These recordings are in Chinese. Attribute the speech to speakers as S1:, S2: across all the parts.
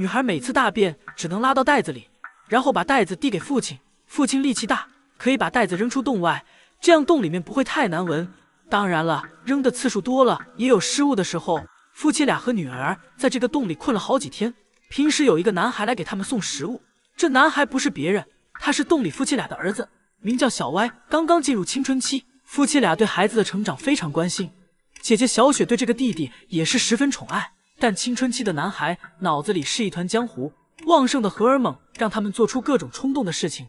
S1: 女孩每次大便只能拉到袋子里，然后把袋子递给父亲。父亲力气大，可以把袋子扔出洞外，这样洞里面不会太难闻。当然了，扔的次数多了，也有失误的时候。夫妻俩和女儿在这个洞里困了好几天。平时有一个男孩来给他们送食物，这男孩不是别人，他是洞里夫妻俩的儿子，名叫小歪，刚刚进入青春期。夫妻俩对孩子的成长非常关心，姐姐小雪对这个弟弟也是十分宠爱。但青春期的男孩脑子里是一团浆糊，旺盛的荷尔蒙让他们做出各种冲动的事情。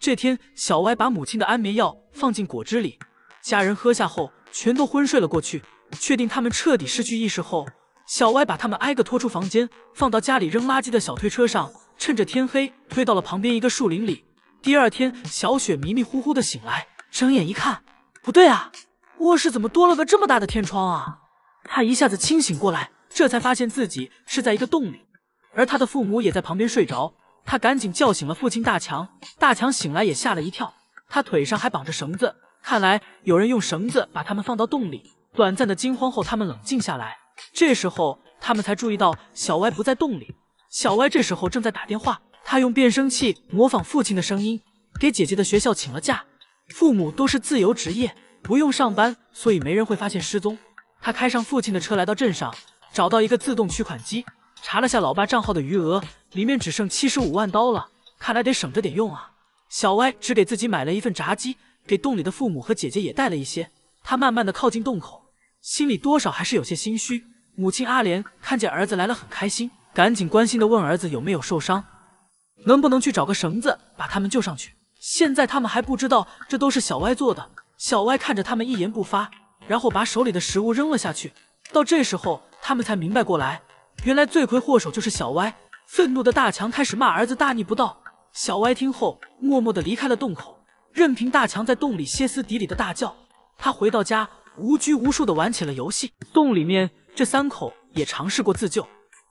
S1: 这天，小歪把母亲的安眠药放进果汁里，家人喝下后全都昏睡了过去。确定他们彻底失去意识后，小歪把他们挨个拖出房间，放到家里扔垃圾的小推车上，趁着天黑推到了旁边一个树林里。第二天，小雪迷迷糊糊的醒来，睁眼一看，不对啊，卧室怎么多了个这么大的天窗啊？他一下子清醒过来。这才发现自己是在一个洞里，而他的父母也在旁边睡着。他赶紧叫醒了父亲大强，大强醒来也吓了一跳。他腿上还绑着绳子，看来有人用绳子把他们放到洞里。短暂的惊慌后，他们冷静下来。这时候，他们才注意到小歪不在洞里。小歪这时候正在打电话，他用变声器模仿父亲的声音，给姐姐的学校请了假。父母都是自由职业，不用上班，所以没人会发现失踪。他开上父亲的车来到镇上。找到一个自动取款机，查了下老爸账号的余额，里面只剩七十五万刀了，看来得省着点用啊。小歪只给自己买了一份炸鸡，给洞里的父母和姐姐也带了一些。他慢慢的靠近洞口，心里多少还是有些心虚。母亲阿莲看见儿子来了，很开心，赶紧关心的问儿子有没有受伤，能不能去找个绳子把他们救上去。现在他们还不知道这都是小歪做的。小歪看着他们一言不发，然后把手里的食物扔了下去。到这时候。他们才明白过来，原来罪魁祸首就是小歪。愤怒的大强开始骂儿子大逆不道。小歪听后，默默地离开了洞口，任凭大强在洞里歇斯底里的大叫。他回到家，无拘无束地玩起了游戏。洞里面这三口也尝试过自救，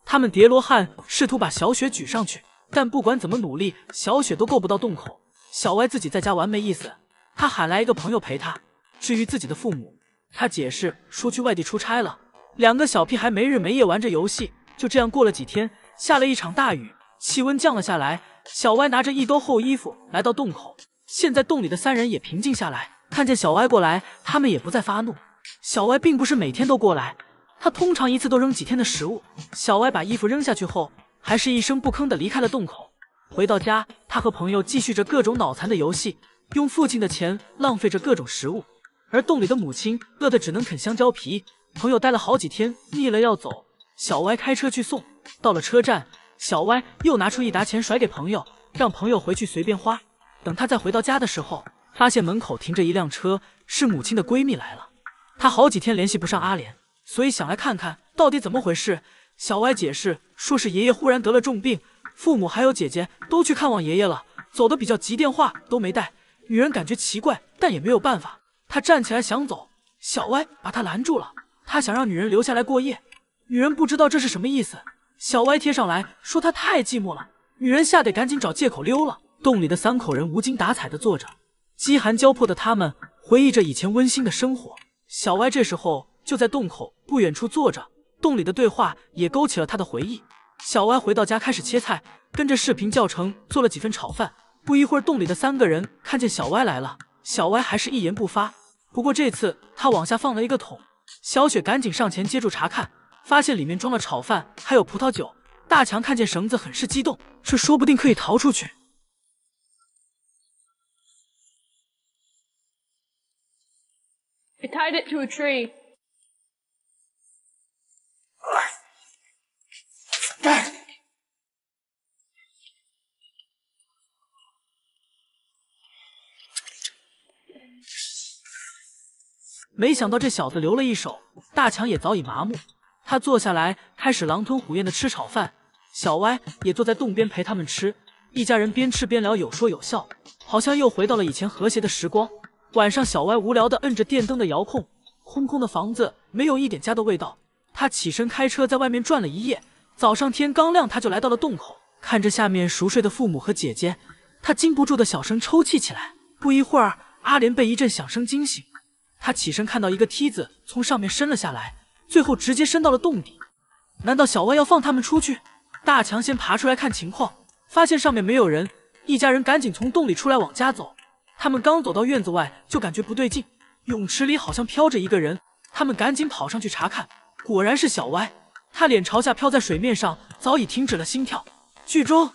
S1: 他们叠罗汉，试图把小雪举上去，但不管怎么努力，小雪都够不到洞口。小歪自己在家玩没意思，他喊来一个朋友陪他。至于自己的父母，他解释说去外地出差了。两个小屁孩没日没夜玩着游戏，就这样过了几天，下了一场大雨，气温降了下来。小歪拿着一兜厚衣服来到洞口。现在洞里的三人也平静下来，看见小歪过来，他们也不再发怒。小歪并不是每天都过来，他通常一次都扔几天的食物。小歪把衣服扔下去后，还是一声不吭地离开了洞口。回到家，他和朋友继续着各种脑残的游戏，用父亲的钱浪费着各种食物，而洞里的母亲饿得只能啃香蕉皮。朋友待了好几天，腻了要走，小歪开车去送。到了车站，小歪又拿出一沓钱甩给朋友，让朋友回去随便花。等他再回到家的时候，发现门口停着一辆车，是母亲的闺蜜来了。她好几天联系不上阿莲，所以想来看看到底怎么回事。小歪解释说，是爷爷忽然得了重病，父母还有姐姐都去看望爷爷了，走得比较急，电话都没带。女人感觉奇怪，但也没有办法。她站起来想走，小歪把她拦住了。他想让女人留下来过夜，女人不知道这是什么意思。小歪贴上来说他太寂寞了，女人吓得赶紧找借口溜了。洞里的三口人无精打采的坐着，饥寒交迫的他们回忆着以前温馨的生活。小歪这时候就在洞口不远处坐着，洞里的对话也勾起了他的回忆。小歪回到家开始切菜，跟着视频教程做了几份炒饭。不一会儿，洞里的三个人看见小歪来了，小歪还是一言不发。不过这次他往下放了一个桶。小雪赶紧上前接住查看，发现里面装了炒饭，还有葡萄酒。大强看见绳子，很是激动，这说不定可以逃出去。tied it to tree. He a 没想到这小子留了一手，大强也早已麻木。他坐下来，开始狼吞虎咽的吃炒饭。小歪也坐在洞边陪他们吃，一家人边吃边聊，有说有笑，好像又回到了以前和谐的时光。晚上，小歪无聊的摁着电灯的遥控，空空的房子没有一点家的味道。他起身开车在外面转了一夜，早上天刚亮，他就来到了洞口，看着下面熟睡的父母和姐姐，他禁不住的小声抽泣起来。不一会儿，阿莲被一阵响声惊醒。他起身，看到一个梯子从上面伸了下来，最后直接伸到了洞底。难道小歪要放他们出去？大强先爬出来看情况，发现上面没有人，一家人赶紧从洞里出来往家走。他们刚走到院子外，就感觉不对劲，泳池里好像飘着一个人。他们赶紧跑上去查看，果然是小歪，他脸朝下飘在水面上，早已停止了心跳。剧终。